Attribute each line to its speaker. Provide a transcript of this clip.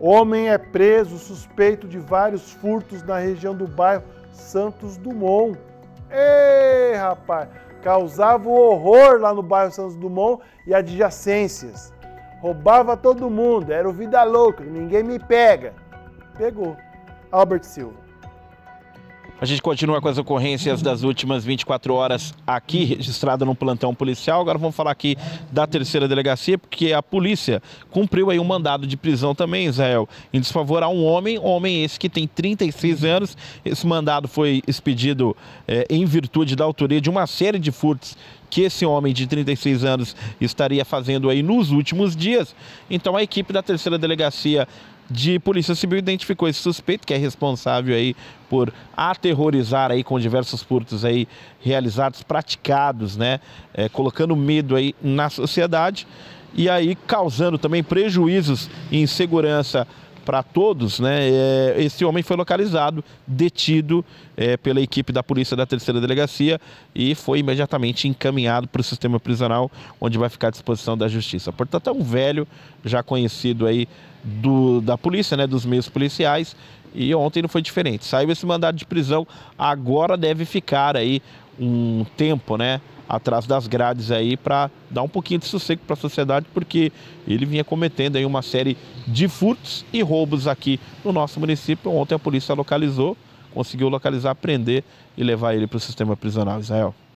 Speaker 1: Homem é preso suspeito de vários furtos na região do bairro Santos Dumont. Ei, rapaz! Causava horror lá no bairro Santos Dumont e adjacências. Roubava todo mundo, era o vida louca, ninguém me pega. Pegou. Albert Silva.
Speaker 2: A gente continua com as ocorrências das últimas 24 horas aqui, registrada no plantão policial. Agora vamos falar aqui da terceira delegacia, porque a polícia cumpriu aí um mandado de prisão também, Israel, em desfavor a um homem, homem esse que tem 36 anos. Esse mandado foi expedido é, em virtude da autoria de uma série de furtos que esse homem de 36 anos estaria fazendo aí nos últimos dias. Então a equipe da terceira delegacia de Polícia Civil identificou esse suspeito que é responsável aí por aterrorizar aí com diversos furtos aí realizados, praticados, né, é, colocando medo aí na sociedade e aí causando também prejuízos e insegurança para todos, né? É, esse homem foi localizado, detido é, pela equipe da polícia da terceira delegacia e foi imediatamente encaminhado para o sistema prisional, onde vai ficar à disposição da justiça. Portanto, é um velho já conhecido aí do, da polícia, né? Dos meios policiais. E ontem não foi diferente. Saiu esse mandado de prisão, agora deve ficar aí um tempo, né? Atrás das grades aí para dar um pouquinho de sossego para a sociedade, porque ele vinha cometendo aí uma série de furtos e roubos aqui no nosso município. Ontem a polícia localizou, conseguiu localizar, prender e levar ele para o sistema prisional, Israel.